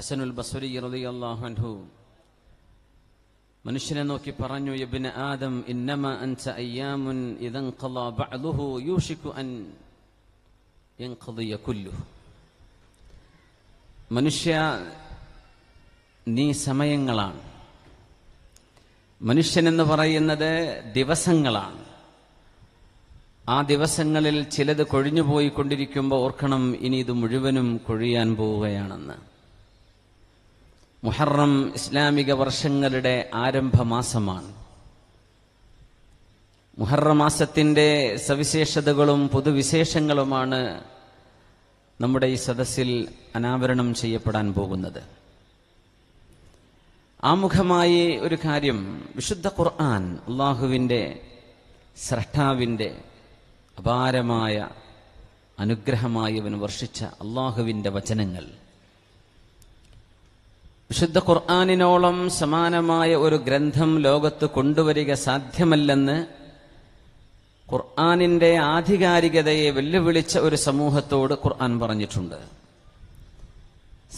ഹസനുൽ ബസ്വരി അള്ളാഹു മനുഷ്യനെ നോക്കി പറഞ്ഞു യബിന ആദം ഇന്നമ അൻസ അയ്യാമുൻ ഇദൻ ബഅദുഹു യൂഷികു അൻ മനുഷ്യ നീ സമയങ്ങളാണ് മനുഷ്യൻ എന്ന് പറയുന്നത് ദിവസങ്ങളാണ് ആ ദിവസങ്ങളിൽ ചിലത് കൊഴിഞ്ഞു പോയിക്കൊണ്ടിരിക്കുമ്പോൾ ഓർക്കണം ഇനി ഇത് മുഴുവനും കൊഴിയാൻ പോവുകയാണെന്ന് മുഹറം ഇസ്ലാമിക വർഷങ്ങളുടെ ആരംഭമാസമാണ് മുഹറമാസത്തിൻ്റെ സവിശേഷതകളും പൊതുവിശേഷങ്ങളുമാണ് നമ്മുടെ ഈ സദസ്സിൽ അനാവരണം ചെയ്യപ്പെടാൻ പോകുന്നത് ആമുഖമായി ഒരു കാര്യം വിശുദ്ധ ഖുർആൻ അള്ളാഹുവിൻ്റെ സ്രഷ്ടാവിൻ്റെ അപാരമായ അനുഗ്രഹമായി അവൻ വർഷിച്ച അള്ളാഹുവിൻ്റെ വചനങ്ങൾ വിശുദ്ധ ഖുർആാനിനോളം സമാനമായ ഒരു ഗ്രന്ഥം ലോകത്ത് കൊണ്ടുവരിക സാധ്യമല്ലെന്ന് ഖുർആാനിന്റെ ആധികാരികതയെ വെല്ലുവിളിച്ച ഒരു സമൂഹത്തോട് ഖുർആൻ പറഞ്ഞിട്ടുണ്ട്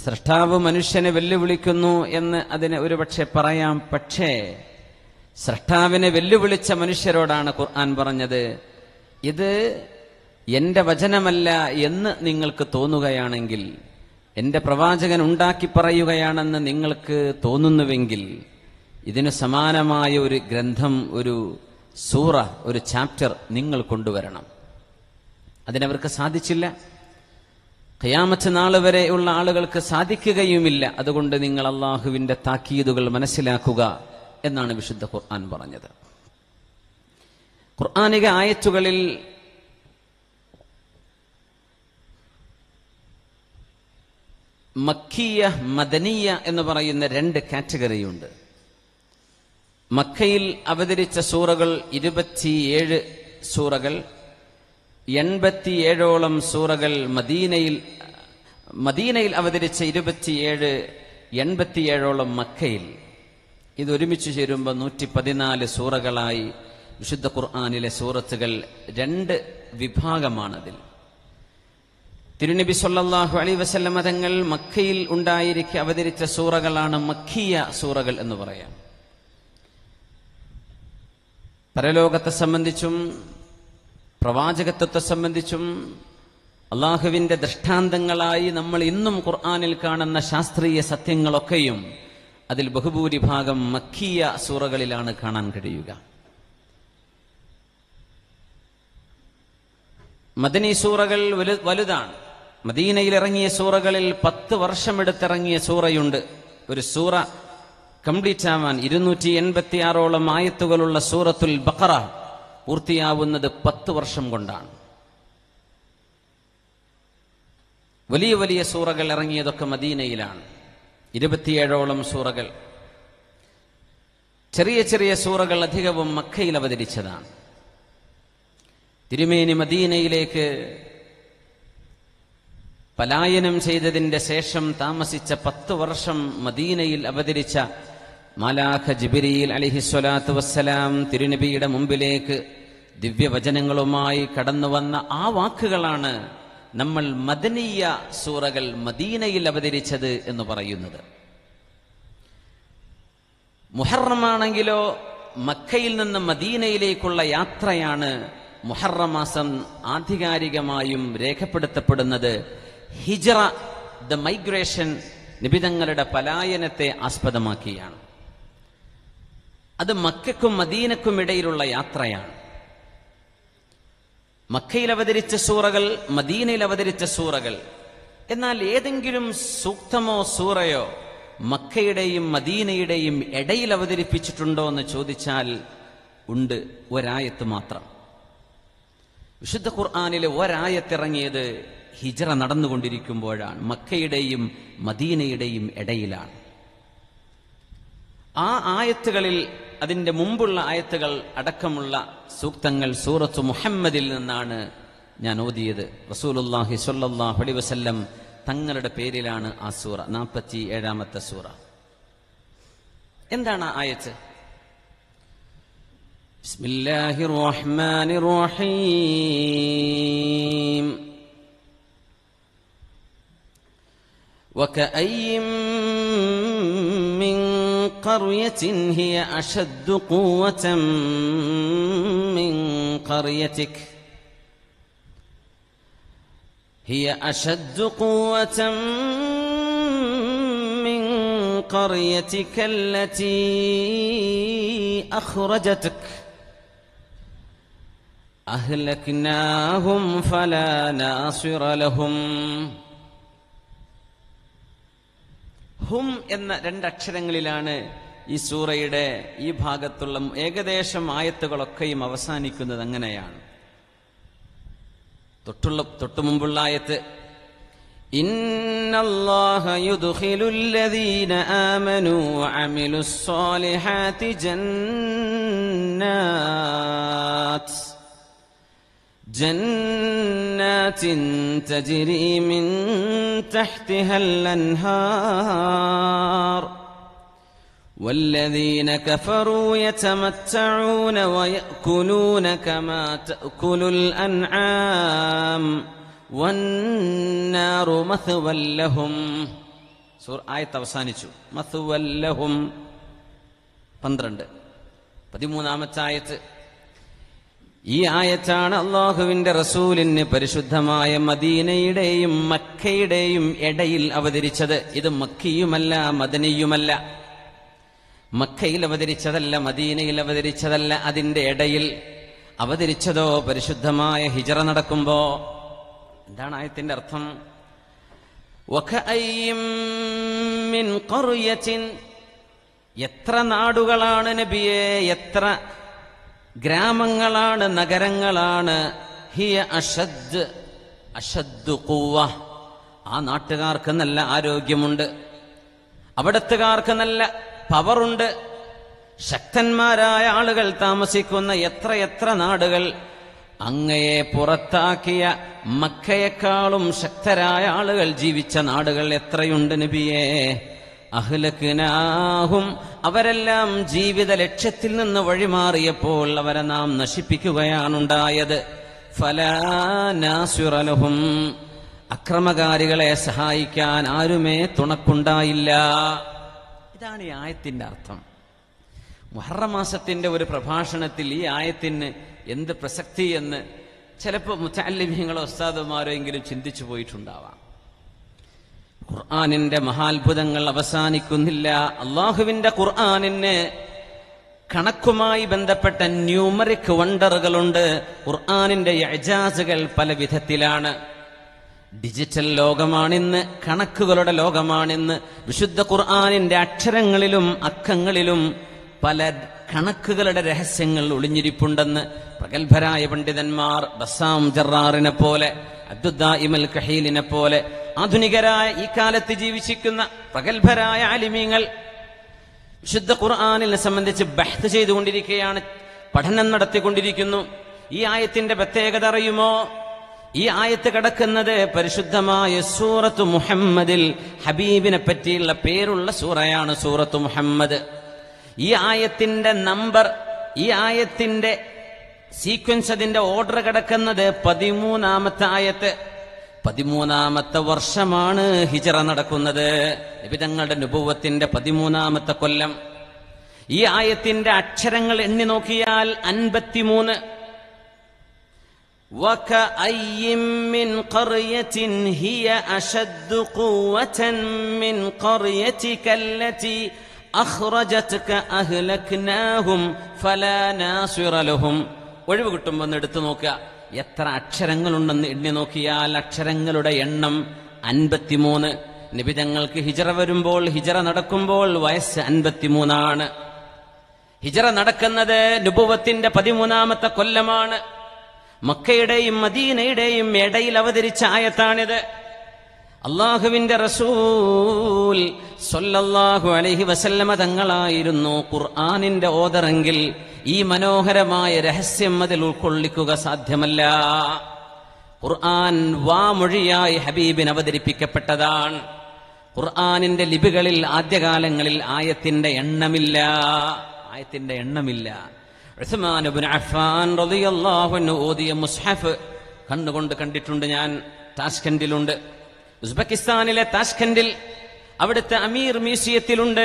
സൃഷ്ടാവ് മനുഷ്യനെ വെല്ലുവിളിക്കുന്നു എന്ന് അതിനെ ഒരുപക്ഷെ പറയാം പക്ഷേ സൃഷ്ടാവിനെ വെല്ലുവിളിച്ച മനുഷ്യരോടാണ് ഖുർആൻ പറഞ്ഞത് ഇത് എന്റെ വചനമല്ല എന്ന് നിങ്ങൾക്ക് തോന്നുകയാണെങ്കിൽ എന്റെ പ്രവാചകൻ ഉണ്ടാക്കി പറയുകയാണെന്ന് നിങ്ങൾക്ക് തോന്നുന്നുവെങ്കിൽ ഇതിനു സമാനമായ ഒരു ഗ്രന്ഥം ഒരു സൂറ ഒരു ചാപ്റ്റർ നിങ്ങൾ കൊണ്ടുവരണം അതിനവർക്ക് സാധിച്ചില്ല ഖയാമത്ത് നാൾ വരെയുള്ള ആളുകൾക്ക് സാധിക്കുകയുമില്ല അതുകൊണ്ട് നിങ്ങൾ അള്ളാഹുവിന്റെ താക്കീതുകൾ മനസ്സിലാക്കുക എന്നാണ് വിശുദ്ധ ഖുർആൻ പറഞ്ഞത് ഖുർആാനിക ആയത്തുകളിൽ മക്കിയ മദനീയ എന്ന് പറയുന്ന രണ്ട് കാറ്റഗറിയുണ്ട് മക്കയിൽ അവതരിച്ച സൂറകൾ ഇരുപത്തിയേഴ് സൂറകൾ എൺപത്തിയേഴോളം സൂറകൾ മദീനയിൽ മദീനയിൽ അവതരിച്ച ഇരുപത്തിയേഴ് എൺപത്തിയേഴോളം മക്കയിൽ ഇത് ഒരുമിച്ച് ചേരുമ്പോൾ നൂറ്റി പതിനാല് സൂറകളായി വിശുദ്ധ ഖുർആാനിലെ സൂറത്തുകൾ രണ്ട് വിഭാഗമാണതിൽ തിരുനബി സൊല്ലാഹു അലി വസല്ലമ തങ്ങൾ മക്കയിൽ ഉണ്ടായിരിക്കെ അവതരിച്ച സൂറകളാണ് മക്കിയ സൂറകൾ എന്ന് പറയാം പരലോകത്തെ സംബന്ധിച്ചും പ്രവാചകത്വത്തെ സംബന്ധിച്ചും അള്ളാഹുവിന്റെ ദൃഷ്ടാന്തങ്ങളായി നമ്മൾ ഇന്നും ഖുർആാനിൽ കാണുന്ന ശാസ്ത്രീയ സത്യങ്ങളൊക്കെയും അതിൽ ബഹുഭൂരിഭാഗം മക്കിയ സൂറകളിലാണ് കാണാൻ കഴിയുക മദനി സൂറകൾ വലുതാണ് മദീനയിൽ ഇറങ്ങിയ സൂറകളിൽ പത്ത് വർഷമെടുത്തിറങ്ങിയ സൂറയുണ്ട് ഒരു സൂറ കംപ്ലീറ്റ് ആവാൻ ഇരുന്നൂറ്റി എൺപത്തി ആറോളം ആയത്തുകളുള്ള സൂറത്തുൽ ബക്കറ പൂർത്തിയാവുന്നത് പത്ത് വർഷം കൊണ്ടാണ് വലിയ വലിയ സൂറകൾ ഇറങ്ങിയതൊക്കെ മദീനയിലാണ് ഇരുപത്തിയേഴോളം സൂറകൾ ചെറിയ ചെറിയ സൂറകൾ അധികവും മക്കയിൽ അവതരിച്ചതാണ് തിരുമേനി മദീനയിലേക്ക് പലായനം ചെയ്തതിന്റെ ശേഷം താമസിച്ച പത്ത് വർഷം മദീനയിൽ അവതരിച്ച മാലാഖ ജിബിരിയിൽ അലിഹിസ്വലാത്തു വസ്സലാം തിരുനബിയുടെ മുമ്പിലേക്ക് ദിവ്യവചനങ്ങളുമായി കടന്നു വന്ന ആ വാക്കുകളാണ് നമ്മൾ മദനീയ സൂറകൾ മദീനയിൽ അവതരിച്ചത് എന്ന് പറയുന്നത് മുഹറമാണെങ്കിലോ മക്കയിൽ നിന്ന് മദീനയിലേക്കുള്ള യാത്രയാണ് മുഹറമാസം ആധികാരികമായും രേഖപ്പെടുത്തപ്പെടുന്നത് ഹിജറ ദ മൈഗ്രേഷൻ നിബിതങ്ങളുടെ പലായനത്തെ ആസ്പദമാക്കിയാണ് അത് മക്കയ്ക്കും മദീനക്കും ഇടയിലുള്ള യാത്രയാണ് മക്കയിൽ അവതരിച്ച സൂറകൾ മദീനയിൽ അവതരിച്ച സൂറകൾ എന്നാൽ ഏതെങ്കിലും സൂക്തമോ സൂറയോ മക്കയുടെയും മദീനയുടെയും ഇടയിൽ അവതരിപ്പിച്ചിട്ടുണ്ടോ എന്ന് ചോദിച്ചാൽ ഉണ്ട് ഒരായത്ത് മാത്രം വിശുദ്ധ ഖുർആാനിലെ ഒരായത്തിറങ്ങിയത് ഹിജറ നടന്നുകൊണ്ടിരിക്കുമ്പോഴാണ് മക്കയുടെയും മദീനയുടെയും ഇടയിലാണ് ആ ആയത്തുകളിൽ അതിൻ്റെ മുമ്പുള്ള ആയത്തുകൾ അടക്കമുള്ള സൂക്തങ്ങൾ സൂറത്ത് മുഹമ്മദിൽ നിന്നാണ് ഞാൻ ഓതിയത് റസൂലുല്ലാഹി സൊല്ലാഹ് അലി വസല്ലം തങ്ങളുടെ പേരിലാണ് ആ സൂറ നാൽപ്പത്തി ഏഴാമത്തെ സൂറ എന്താണ് ആ ആയത്ത് ബിസ്മില്ലാഹിർ റഹ്മാനിർ റഹീം وكأي من قرية هي أشد قوة من قريتك هي أشد قوة من قريتك التي أخرجتك أهلكناهم فلا ناصر لهم ഹും എന്ന രണ്ടക്ഷരങ്ങളിലാണ് ഈ സൂറയുടെ ഈ ഭാഗത്തുള്ള ഏകദേശം ആയത്തുകളൊക്കെയും അവസാനിക്കുന്നത് അങ്ങനെയാണ് തൊട്ടുള്ള തൊട്ടു മുമ്പുള്ള ആയത്ത് ഇന്നല്ലാഹ جنات تجري من تحتها الأنهار والذين كفروا يتمتعون ويأكلون كما تأكل الأنعام والنار مثوى لهم سورة آية അവസാനിച്ചു مثوى لهم 12 പതിമൂന്നാമത്തെ آية ഈ ആയത്താണ് അള്ളാഹുവിന്റെ റസൂലിന് പരിശുദ്ധമായ മദീനയുടെയും മക്കയുടെയും ഇടയിൽ അവതരിച്ചത് ഇത് മക്കിയുമല്ല മദനിയുമല്ല മക്കയിൽ അവതരിച്ചതല്ല മദീനയിൽ അവതരിച്ചതല്ല അതിന്റെ ഇടയിൽ അവതരിച്ചതോ പരിശുദ്ധമായ ഹിജറ നടക്കുമ്പോ എന്താണ് ആയത്തിന്റെ അർത്ഥം എത്ര നാടുകളാണ് നബിയെ എത്ര ഗ്രാമങ്ങളാണ് നഗരങ്ങളാണ് ഹിയ അഷദ് അഷദ് കൂവ ആ നാട്ടുകാർക്ക് നല്ല ആരോഗ്യമുണ്ട് അവിടത്തുകാർക്ക് നല്ല പവറുണ്ട് ശക്തന്മാരായ ആളുകൾ താമസിക്കുന്ന എത്രയെത്ര നാടുകൾ അങ്ങയെ പുറത്താക്കിയ മക്കയെക്കാളും ശക്തരായ ആളുകൾ ജീവിച്ച നാടുകൾ എത്രയുണ്ട് നബിയേ അഹ്ലക്കിനാഹും അവരെല്ലാം ജീവിത ലക്ഷ്യത്തിൽ നിന്ന് വഴിമാറിയപ്പോൾ അവരെ നാം നശിപ്പിക്കുകയാണുണ്ടായത് ഫലാനാസുറലഹും അക്രമകാരികളെ സഹായിക്കാൻ ആരുമേ തുണക്കുണ്ടായില്ല ഇതാണ് ഈ ആയത്തിന്റെ അർത്ഥം മുഹറമാസത്തിന്റെ ഒരു പ്രഭാഷണത്തിൽ ഈ ആയത്തിന് എന്ത് പ്രസക്തി എന്ന് ചിലപ്പോൾ മുത്താലിമ്യങ്ങളോ ഉസ്താദുമാരോ എങ്കിലും ചിന്തിച്ചു പോയിട്ടുണ്ടാവാം ഖുർആാനിന്റെ മഹാത്ഭുതങ്ങൾ അവസാനിക്കുന്നില്ല അള്ളാഹുവിന്റെ ഖുർആാനിന് കണക്കുമായി ബന്ധപ്പെട്ട ന്യൂമറിക് വണ്ടറുകളുണ്ട് ഖുർആാനിന്റെ എജാസുകൾ പല വിധത്തിലാണ് ഡിജിറ്റൽ ലോകമാണിന്ന് കണക്കുകളുടെ ലോകമാണിന്ന് വിശുദ്ധ ഖുർആാനിന്റെ അക്ഷരങ്ങളിലും അക്കങ്ങളിലും പല കണക്കുകളുടെ രഹസ്യങ്ങൾ ഒളിഞ്ഞിരിപ്പുണ്ടെന്ന് പ്രഗത്ഭരായ പണ്ഡിതന്മാർ ബസാം ജറാറിനെ പോലെ അബ്ദുദ്ദാ ഇമൽ കഹീലിനെ പോലെ ആധുനികരായ ഈ കാലത്ത് ജീവിച്ചിരിക്കുന്ന പ്രഗത്ഭരായ ആലിമീങ്ങൾ വിശുദ്ധ ഖുർആാനിനെ സംബന്ധിച്ച് ബഹ്ത് ചെയ്തുകൊണ്ടിരിക്കുകയാണ് പഠനം നടത്തിക്കൊണ്ടിരിക്കുന്നു ഈ ആയത്തിന്റെ പ്രത്യേകത അറിയുമോ ഈ ആയത്ത് കിടക്കുന്നത് പരിശുദ്ധമായ സൂറത്ത് മുഹമ്മദിൽ ഹബീബിനെ പറ്റിയുള്ള പേരുള്ള സൂറയാണ് സൂറത്ത് മുഹമ്മദ് ഈ ആയത്തിന്റെ നമ്പർ ഈ ആയത്തിന്റെ സീക്വൻസ് അതിന്റെ ഓർഡർ കിടക്കുന്നത് പതിമൂന്നാമത്തെ ആയത്ത് പതിമൂന്നാമത്തെ വർഷമാണ് ഹിജറ നടക്കുന്നത് നബിതങ്ങളുടെ അനുഭവത്തിന്റെ പതിമൂന്നാമത്തെ കൊല്ലം ഈ ആയത്തിന്റെ അക്ഷരങ്ങൾ എണ്ണി നോക്കിയാൽ അൻപത്തിമൂന്ന് ഒഴിവ് കിട്ടുമ്പോൾ എടുത്തു നോക്കുക എത്ര അക്ഷരങ്ങളുണ്ടെന്ന് എണ്ണി നോക്കിയാൽ അക്ഷരങ്ങളുടെ എണ്ണം അൻപത്തിമൂന്ന് നിബിതങ്ങൾക്ക് ഹിജറ വരുമ്പോൾ ഹിജറ നടക്കുമ്പോൾ വയസ്സ് അൻപത്തിമൂന്നാണ് ഹിജറ നടക്കുന്നത് നുപുവത്തിന്റെ പതിമൂന്നാമത്തെ കൊല്ലമാണ് മക്കയുടെയും മദീനയുടെയും ഇടയിൽ അവതരിച്ച ആയത്താണിത് അള്ളാഹുവിന്റെ റസൂൽ അലഹി വസല്ലമ തങ്ങളായിരുന്നു ഖുർആാനിന്റെ ഓതറെങ്കിൽ ഈ മനോഹരമായ രഹസ്യം അതിൽ ഉൾക്കൊള്ളിക്കുക സാധ്യമല്ല ഖുർആൻ വാമൊഴിയായി ഹബീബിൻ അവതരിപ്പിക്കപ്പെട്ടതാണ് ഖുർആാനിന്റെ ലിപികളിൽ ആദ്യകാലങ്ങളിൽ ആയത്തിന്റെ എണ്ണമില്ല ആയത്തിന്റെ എണ്ണമില്ല ഉസ്മാനുബിൻ അഫ്ഫാൻ റളിയല്ലാഹു അൻഹു ഓതിയ മുസ്ഹഫ് കണ്ടുകൊണ്ട് കണ്ടിട്ടുണ്ട് ഞാൻ താഷ്കണ്ടിലുണ്ട് ഉസ്ബെക്കിസ്ഥാനിലെ താഷ്കണ്ടിൽ അവിടുത്തെ അമീർ മ്യൂസിയത്തിലുണ്ട്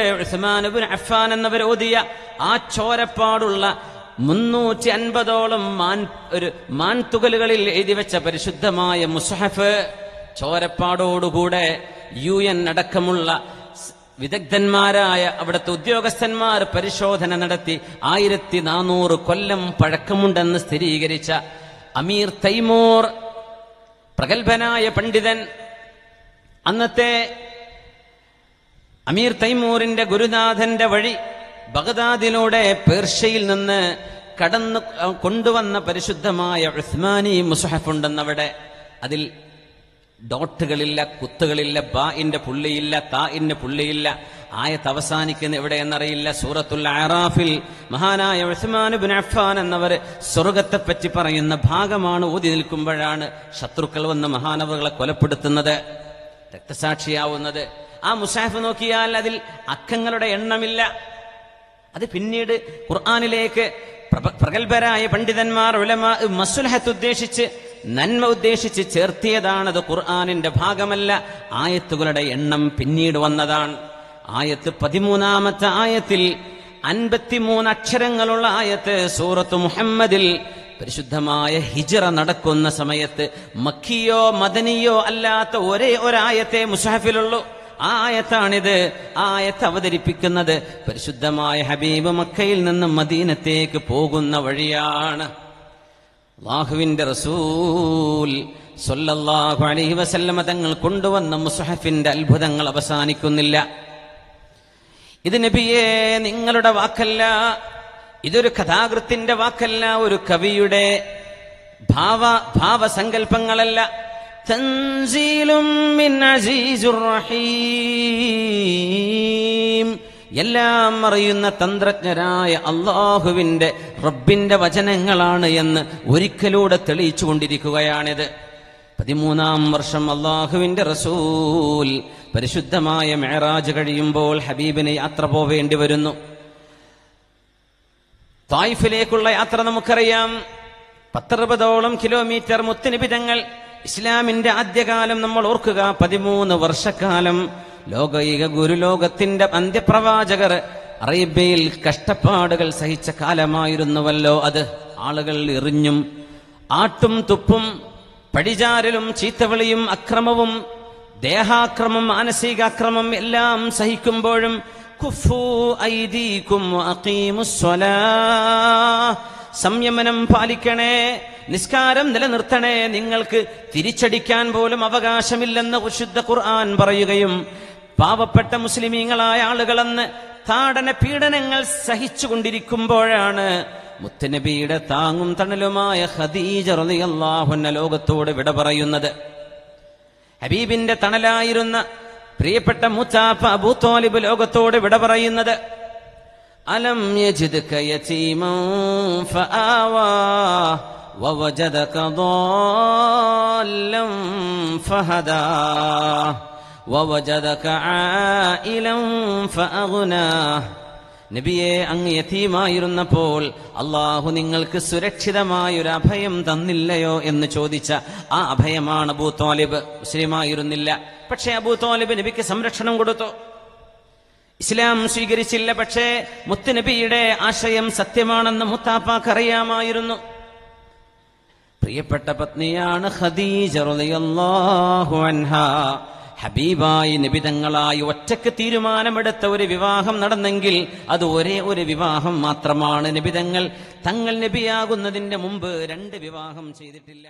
അഫ്ഫാൻ എന്നവർ ഓതിയ ആ ചോരപ്പാടുള്ള മുന്നൂറ്റി അൻപതോളം മാൻ ഒരു മാൻ തുകലുകളിൽ എഴുതി വെച്ച പരിശുദ്ധമായ മുസഹഫ് ചോരപ്പാടോടുകൂടെ യു എൻ അടക്കമുള്ള വിദഗ്ധന്മാരായ അവിടുത്തെ ഉദ്യോഗസ്ഥന്മാർ പരിശോധന നടത്തി ആയിരത്തി നാനൂറ് കൊല്ലം പഴക്കമുണ്ടെന്ന് സ്ഥിരീകരിച്ച അമീർ തൈമൂർ പ്രഗത്ഭനായ പണ്ഡിതൻ അന്നത്തെ അമീർ തൈമൂറിന്റെ ഗുരുനാഥന്റെ വഴി ബഗദാദിലൂടെ പേർഷ്യയിൽ നിന്ന് കടന്നു കൊണ്ടുവന്ന പരിശുദ്ധമായ ഉസ്മാനി മുസഹഫുണ്ടെന്നവിടെ അതിൽ ഡോട്ടുകളില്ല കുത്തുകളില്ല ഇന്റെ പുള്ളിയില്ല ഇന്റെ പുള്ളിയില്ല ആയത്ത് അവസാനിക്കുന്ന എവിടെ എന്നറിയില്ല സൂറത്തുൽ ആറാഫിൽ മഹാനായ ഉസ്മാൻ ബിൻ അഫ്ഫാൻ എന്നവർ സ്വർഗത്തെപ്പറ്റി പറയുന്ന ഭാഗമാണ് ഊതി നിൽക്കുമ്പോഴാണ് ശത്രുക്കൾ വന്ന് മഹാനവകളെ കൊലപ്പെടുത്തുന്നത് രക്തസാക്ഷിയാവുന്നത് ആ മുസാഫ് നോക്കിയാൽ അതിൽ അക്കങ്ങളുടെ എണ്ണമില്ല അത് പിന്നീട് ഖുർആാനിലേക്ക് പ്രഗത്ഭരായ പണ്ഡിതന്മാർ ഉലമാ മസുലഹത്ത് ഉദ്ദേശിച്ച് നന്മ ഉദ്ദേശിച്ച് ചേർത്തിയതാണത് ഖുർആാനിന്റെ ഭാഗമല്ല ആയത്തുകളുടെ എണ്ണം പിന്നീട് വന്നതാണ് ആയത്ത് പതിമൂന്നാമത്തെ ആയത്തിൽ അൻപത്തിമൂന്ന് അക്ഷരങ്ങളുള്ള ആയത്ത് സൂറത്ത് മുഹമ്മദിൽ പരിശുദ്ധമായ ഹിജറ നടക്കുന്ന സമയത്ത് മക്കിയോ മദനിയോ അല്ലാത്ത ഒരേ ഒരായത്തെ മുസാഫിലുള്ളൂ ആയത്താണിത് ആയത്ത് അവതരിപ്പിക്കുന്നത് പരിശുദ്ധമായ ഹബീബ് മക്കയിൽ നിന്നും മദീനത്തേക്ക് പോകുന്ന വഴിയാണ് ലാഹുവിന്റെ റസൂൽ സൊല്ലാഹു അലഹി വസല്ലമ തങ്ങൾ കൊണ്ടുവന്ന മുസഹഫിന്റെ അത്ഭുതങ്ങൾ അവസാനിക്കുന്നില്ല ഇത് നബിയെ നിങ്ങളുടെ വാക്കല്ല ഇതൊരു കഥാകൃത്തിന്റെ വാക്കല്ല ഒരു കവിയുടെ ഭാവ ഭാവസങ്കല്പങ്ങളല്ല തൻസീലും എല്ലാം അറിയുന്ന തന്ത്രജ്ഞരായ അള്ളാഹുവിന്റെ റബ്ബിന്റെ വചനങ്ങളാണ് എന്ന് ഒരിക്കലൂടെ തെളിയിച്ചു കൊണ്ടിരിക്കുകയാണിത് പതിമൂന്നാം വർഷം അള്ളാഹുവിന്റെ റസൂൽ പരിശുദ്ധമായ മേറാജ് കഴിയുമ്പോൾ ഹബീബിന് യാത്ര പോവേണ്ടി വരുന്നു തായ്ഫിലേക്കുള്ള യാത്ര നമുക്കറിയാം പത്തറുപതോളം കിലോമീറ്റർ മുത്തനിബിതങ്ങൾ ഇസ്ലാമിന്റെ ആദ്യകാലം നമ്മൾ ഓർക്കുക പതിമൂന്ന് വർഷക്കാലം ലോകൈക ഗുരുലോകത്തിന്റെ അന്ത്യപ്രവാചകർ അറേബ്യയിൽ കഷ്ടപ്പാടുകൾ സഹിച്ച കാലമായിരുന്നുവല്ലോ അത് ആളുകൾ എറിഞ്ഞും ആട്ടും തുപ്പും പടിചാരലും ചീത്തവിളിയും അക്രമവും ദേഹാക്രമം മാനസികാക്രമം എല്ലാം സഹിക്കുമ്പോഴും സംയമനം പാലിക്കണേ നിസ്കാരം നിലനിർത്തണേ നിങ്ങൾക്ക് തിരിച്ചടിക്കാൻ പോലും അവകാശമില്ലെന്ന് വിശുദ്ധ ഖുർആൻ പറയുകയും പാവപ്പെട്ട മുസ്ലിമീങ്ങളായ ആളുകളെന്ന് താടന പീഡനങ്ങൾ സഹിച്ചുകൊണ്ടിരിക്കുമ്പോഴാണ് മുത്തനബിയുടെ താങ്ങും തണലുമായ ഖദീജ റളിയല്ലാഹുന്ന ലോകത്തോട് വിട പറയുന്നത് ഹബീബിന്റെ തണലായിരുന്ന പ്രിയപ്പെട്ട മുത്താപ്പ അബൂ തോലിബ് ലോകത്തോട് വിട പറയുന്നത് അലം യജിദ്ക യതീമൻ ഫആവാ ووجدك ضالا فهداه ووجدك عائلا فأغناه നബിയെ അങ്ങ് യതീമായിരുന്നപ്പോൾ അള്ളാഹു നിങ്ങൾക്ക് സുരക്ഷിതമായൊരു അഭയം തന്നില്ലയോ എന്ന് ചോദിച്ച ആ അഭയമാണ് അബൂ തോലിബ് മുസ്ലിമായിരുന്നില്ല പക്ഷേ അബൂ തോലിബ് നബിക്ക് സംരക്ഷണം കൊടുത്തു ഇസ്ലാം സ്വീകരിച്ചില്ല പക്ഷേ നബിയുടെ ആശയം സത്യമാണെന്ന് മുത്താപ്പാക്കറിയാമായിരുന്നു അറിയാമായിരുന്നു പ്രിയപ്പെട്ട പത്നിയാണ് ഖദീജ റളിയല്ലാഹു അൻഹാ ഹബീബായി നിബിതങ്ങളായി ഒറ്റക്ക് തീരുമാനമെടുത്ത ഒരു വിവാഹം നടന്നെങ്കിൽ അത് ഒരേ ഒരു വിവാഹം മാത്രമാണ് നിബിതങ്ങൾ തങ്ങൾ നബിയാകുന്നതിന്റെ മുമ്പ് രണ്ട് വിവാഹം ചെയ്തിട്ടില്ല